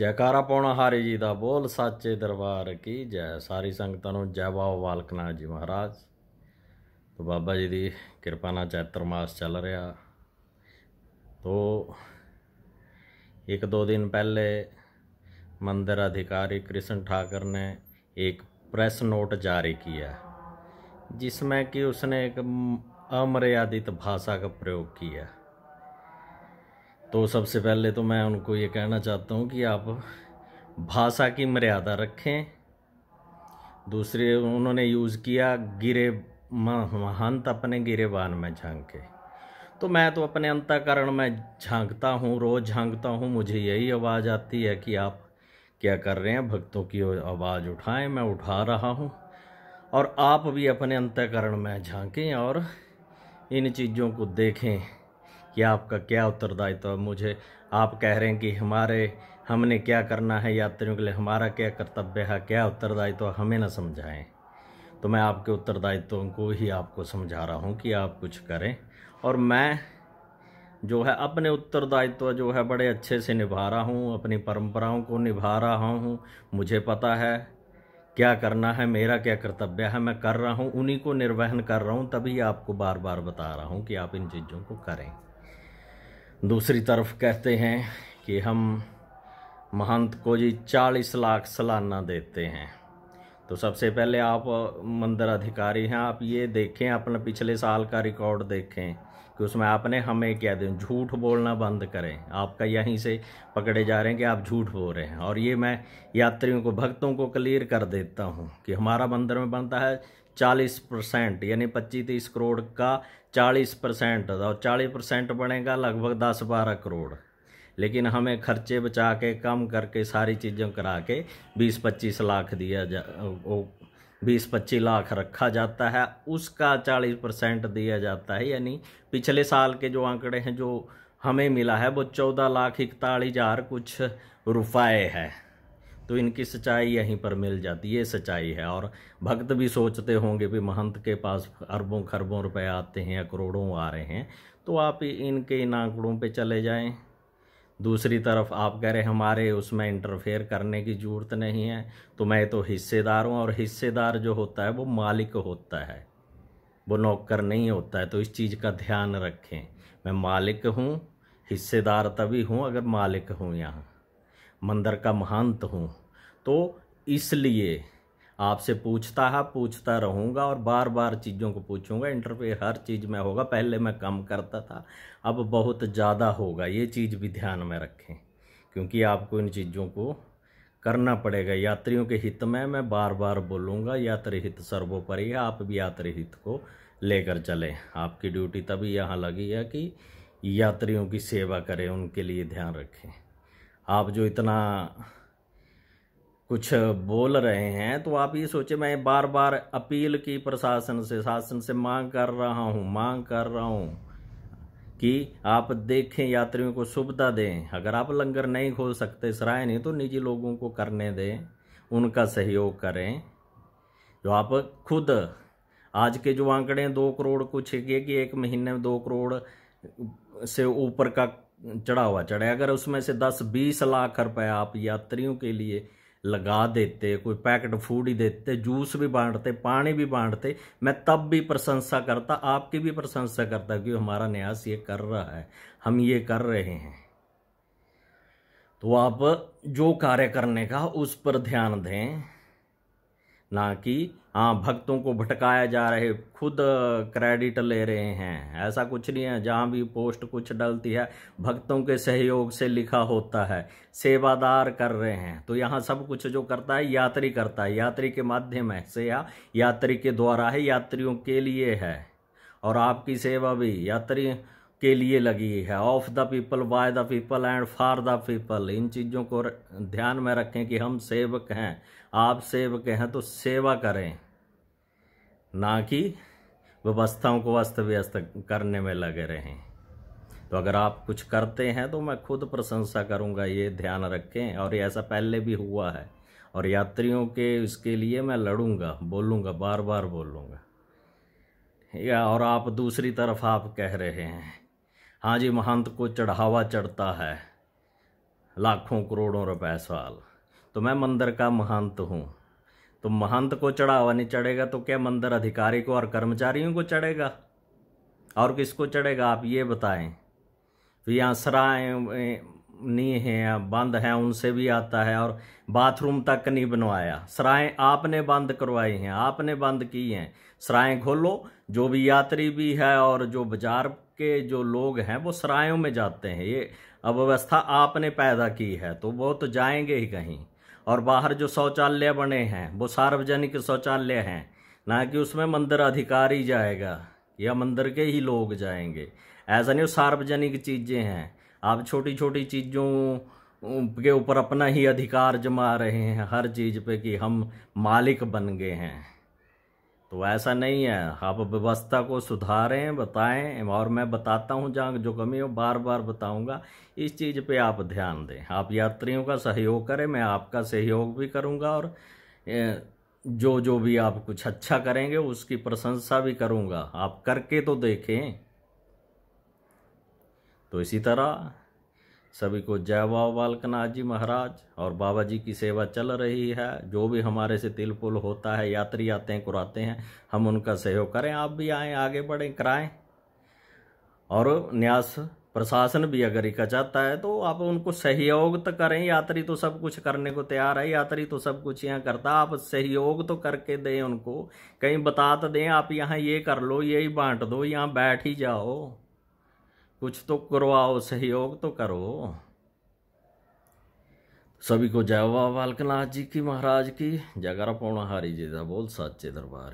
जयकारा पौना ਹਾਰੇ जी का बोल ਸਾਚੇ दरबार की जय सारी ਸੰਗਤਾਂ जय ਜੈ बालकनाथ जी महाराज तो ਤੋ जी की कृपा ਕਿਰਪਾ चैत्र मास चल रहा तो एक दो दिन पहले मंदिर अधिकारी कृष्ण ठाकर ने एक प्रेस नोट जारी किया जिसमें कि उसने एक अमर्यादित भाषा का प्रयोग किया तो सबसे पहले तो मैं उनको ये कहना चाहता हूँ कि आप भाषा की मर्यादा रखें दूसरे उन्होंने यूज़ किया गिरे महंत अपने गिरेबान में झांके तो मैं तो अपने अंतकरण में झांकता हूँ रोज़ झांकता हूँ मुझे यही आवाज़ आती है कि आप क्या कर रहे हैं भक्तों की आवाज़ उठाएं मैं उठा रहा हूँ और आप भी अपने अंतकरण में झांकें और इन चीज़ों को देखें कि आपका क्या उत्तरदायित्व है मुझे आप कह रहे हैं कि हमारे हमने क्या करना है यात्रियों के लिए हमारा क्या कर्तव्य है क्या उत्तरदायित्व हमें ना समझाएं तो मैं आपके उत्तरदायित्वों को ही आपको समझा रहा हूँ कि आप कुछ करें और मैं जो है अपने उत्तरदायित्व जो है बड़े अच्छे से निभा रहा हूँ अपनी परंपराओं को निभा रहा हूँ मुझे पता है क्या करना है मेरा क्या कर्तव्य है मैं कर रहा हूँ उन्हीं को निर्वहन कर रहा हूँ तभी आपको बार बार बता रहा हूँ कि आप इन चीज़ों को करें दूसरी तरफ कहते हैं कि हम महंत को जी चालीस लाख सालाना देते हैं तो सबसे पहले आप मंदिर अधिकारी हैं आप ये देखें अपना पिछले साल का रिकॉर्ड देखें कि उसमें आपने हमें क्या दें झूठ बोलना बंद करें आपका यहीं से पकड़े जा रहे हैं कि आप झूठ बोल रहे हैं और ये मैं यात्रियों को भक्तों को क्लियर कर देता हूँ कि हमारा मंदिर में बनता है चालीस परसेंट यानी पच्चीस तीस करोड़ का चालीस परसेंट और चालीस परसेंट बनेगा लगभग दस बारह करोड़ लेकिन हमें खर्चे बचा के कम करके सारी चीज़ें करा के बीस पच्चीस लाख दिया जा बीस पच्चीस लाख रखा जाता है उसका चालीस परसेंट दिया जाता है यानी पिछले साल के जो आंकड़े हैं जो हमें मिला है वो चौदह लाख इकतालीस हज़ार कुछ रुपए है तो इनकी सच्चाई यहीं पर मिल जाती है ये सच्चाई है और भक्त भी सोचते होंगे भी महंत के पास अरबों खरबों रुपए आते हैं या करोड़ों आ रहे हैं तो आप इनके इन आंकड़ों पर चले जाएँ दूसरी तरफ आप कह रहे हमारे उसमें इंटरफेयर करने की ज़रूरत नहीं है तो मैं तो हिस्सेदार हूँ और हिस्सेदार जो होता है वो मालिक होता है वो नौकर नहीं होता है तो इस चीज़ का ध्यान रखें मैं मालिक हूँ हिस्सेदार तभी हूँ अगर मालिक हूँ यहाँ मंदिर का महंत हूँ तो इसलिए आपसे पूछता है पूछता रहूँगा और बार बार चीज़ों को पूछूँगा इंटरव्यू हर चीज़ में होगा पहले मैं कम करता था अब बहुत ज़्यादा होगा ये चीज़ भी ध्यान में रखें क्योंकि आपको इन चीज़ों को करना पड़ेगा यात्रियों के हित में मैं बार बार बोलूँगा यात्री हित सर्वोपरि है आप भी यात्री हित को लेकर चलें आपकी ड्यूटी तभी यहाँ लगी है कि यात्रियों की सेवा करें उनके लिए ध्यान रखें आप जो इतना कुछ बोल रहे हैं तो आप ये सोचे मैं बार बार अपील की प्रशासन से शासन से मांग कर रहा हूँ मांग कर रहा हूँ कि आप देखें यात्रियों को सुविधा दें अगर आप लंगर नहीं खोल सकते सराय नहीं तो निजी लोगों को करने दें उनका सहयोग करें जो आप खुद आज के जो आंकड़े हैं दो करोड़ कुछ है कि एक महीने में दो करोड़ से ऊपर का चढ़ा हुआ चढ़े अगर उसमें से 10-20 लाख रुपए आप यात्रियों के लिए लगा देते कोई पैकेट फूड ही देते जूस भी बांटते पानी भी बांटते मैं तब भी प्रशंसा करता आपकी भी प्रशंसा करता कि हमारा न्यास ये कर रहा है हम ये कर रहे हैं तो आप जो कार्य करने का उस पर ध्यान दें ना कि हाँ भक्तों को भटकाया जा रहे खुद क्रेडिट ले रहे हैं ऐसा कुछ नहीं है जहाँ भी पोस्ट कुछ डलती है भक्तों के सहयोग से लिखा होता है सेवादार कर रहे हैं तो यहाँ सब कुछ जो करता है यात्री करता है यात्री के माध्यम है से या, यात्री के द्वारा है यात्रियों के लिए है और आपकी सेवा भी यात्री के लिए लगी है of the people by the people and for the people इन चीज़ों को ध्यान में रखें कि हम सेवक हैं आप सेवक हैं तो सेवा करें ना कि व्यवस्थाओं को अस्त व्यस्त करने में लगे रहें तो अगर आप कुछ करते हैं तो मैं खुद प्रशंसा करूंगा ये ध्यान रखें और ऐसा पहले भी हुआ है और यात्रियों के इसके लिए मैं लड़ूंगा बोलूँगा बार बार बोलूँगा या और आप दूसरी तरफ आप कह रहे हैं हाँ जी महंत को चढ़ावा चढ़ता है लाखों करोड़ों रुपए साल तो मैं मंदिर का महंत हूँ तो महंत को चढ़ावा नहीं चढ़ेगा तो क्या मंदिर अधिकारी को और कर्मचारियों को चढ़ेगा और किसको चढ़ेगा आप ये बताएं तो यहाँ सराय नहीं हैं बंद हैं उनसे भी आता है और बाथरूम तक नहीं बनवाया सराय आपने बंद करवाई हैं आपने बंद की हैं सराय खोलो जो भी यात्री भी है और जो बाजार के जो लोग हैं वो सरायों में जाते हैं ये अव्यवस्था आपने पैदा की है तो वो तो जाएंगे ही कहीं और बाहर जो शौचालय बने हैं वो सार्वजनिक शौचालय हैं ना कि उसमें मंदिर अधिकारी जाएगा या मंदिर के ही लोग जाएंगे ऐसा नहीं सार्वजनिक चीज़ें हैं आप छोटी छोटी चीज़ों के ऊपर अपना ही अधिकार जमा रहे हैं हर चीज़ पे कि हम मालिक बन गए हैं तो ऐसा नहीं है आप व्यवस्था को सुधारें बताएं और मैं बताता हूं जहाँ जो कमी हो बार बार बताऊंगा इस चीज़ पे आप ध्यान दें आप यात्रियों का सहयोग करें मैं आपका सहयोग भी करूंगा और जो जो भी आप कुछ अच्छा करेंगे उसकी प्रशंसा भी करूंगा आप करके तो देखें तो इसी तरह सभी को जय बाबा बालकनाथ जी महाराज और बाबा जी की सेवा चल रही है जो भी हमारे से तिल पुल होता है यात्री आते हैं कुराते हैं हम उनका सहयोग करें आप भी आए आगे बढ़ें कराएं और न्यास प्रशासन भी अगर इका चाहता है तो आप उनको सहयोग तो करें यात्री तो सब कुछ करने को तैयार है यात्री तो सब कुछ यहाँ करता आप सहयोग तो करके दें उनको कहीं बता तो दें आप यहाँ ये कर लो यही बांट दो यहाँ बैठ ही जाओ कुछ तो करवाओ सहयोग तो करो सभी को जय वाह बालकनाथ जी की महाराज की जगह पौना हारी जी का बोल साचे दरबार